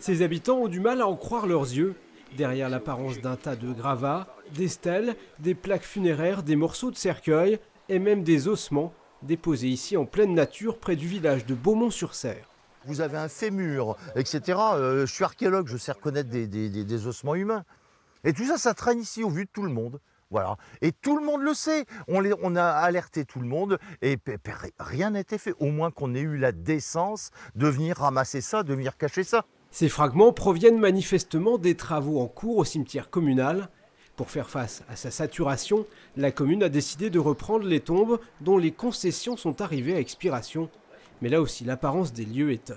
Ses habitants ont du mal à en croire leurs yeux. Derrière l'apparence d'un tas de gravats, des stèles, des plaques funéraires, des morceaux de cercueils et même des ossements déposés ici en pleine nature près du village de Beaumont-sur-Serre vous avez un fémur, etc. Euh, je suis archéologue, je sais reconnaître des, ossements humains. Et tout ça, ça traîne ici au vu de tout le monde. Voilà. Et tout le monde le sait. On, on a alerté tout le monde et rien n'a été fait. Au moins qu'on ait eu la décence de venir ramasser ça, de venir cacher ça. Ces fragments proviennent manifestement des travaux en cours au cimetière communal. Pour faire face à sa saturation, la commune a décidé de reprendre les tombes dont les concessions sont arrivées à expiration. Mais là aussi, l'apparence des lieux étonne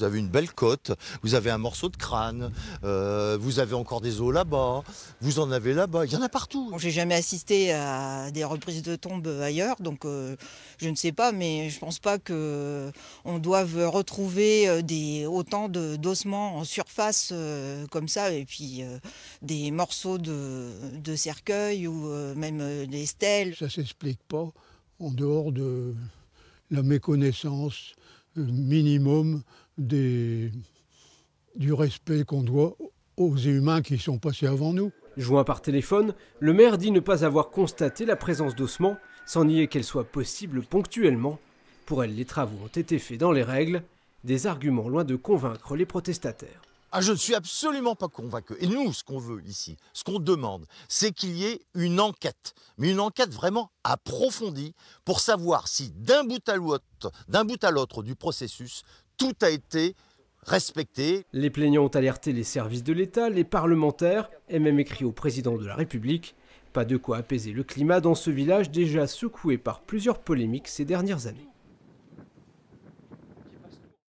vous avez une belle côte, vous avez un morceau de crâne, euh, vous avez encore des os là-bas, vous en avez là-bas, il y en a partout. Je J'ai jamais assisté à des reprises de tombes ailleurs, donc euh, je ne sais pas, mais je pense pas qu'on doive retrouver euh, des autant d'ossements en surface comme ça, et puis des morceaux de, de cercueil ou même des stèles. Ça s'explique pas en dehors de la méconnaissance minimum du respect qu'on doit aux humains qui sont passés avant nous. Joint par téléphone, le maire dit ne pas avoir constaté la présence d'ossements, sans nier qu'elle soit possible ponctuellement. Pour elle, les travaux ont été faits dans les règles, des arguments loin de convaincre les protestataires. Ah, je ne suis absolument pas convaincu. Et nous, ce qu'on veut ici, ce qu'on demande, c'est qu'il y ait une enquête, mais une enquête vraiment approfondie pour savoir si d'un bout à l'autre, d'un bout à l'autre du processus, tout a été respecté. Les plaignants ont alerté les services de l'État, les parlementaires et même écrit au président de la République. Pas de quoi apaiser le climat dans ce village déjà secoué par plusieurs polémiques ces dernières années.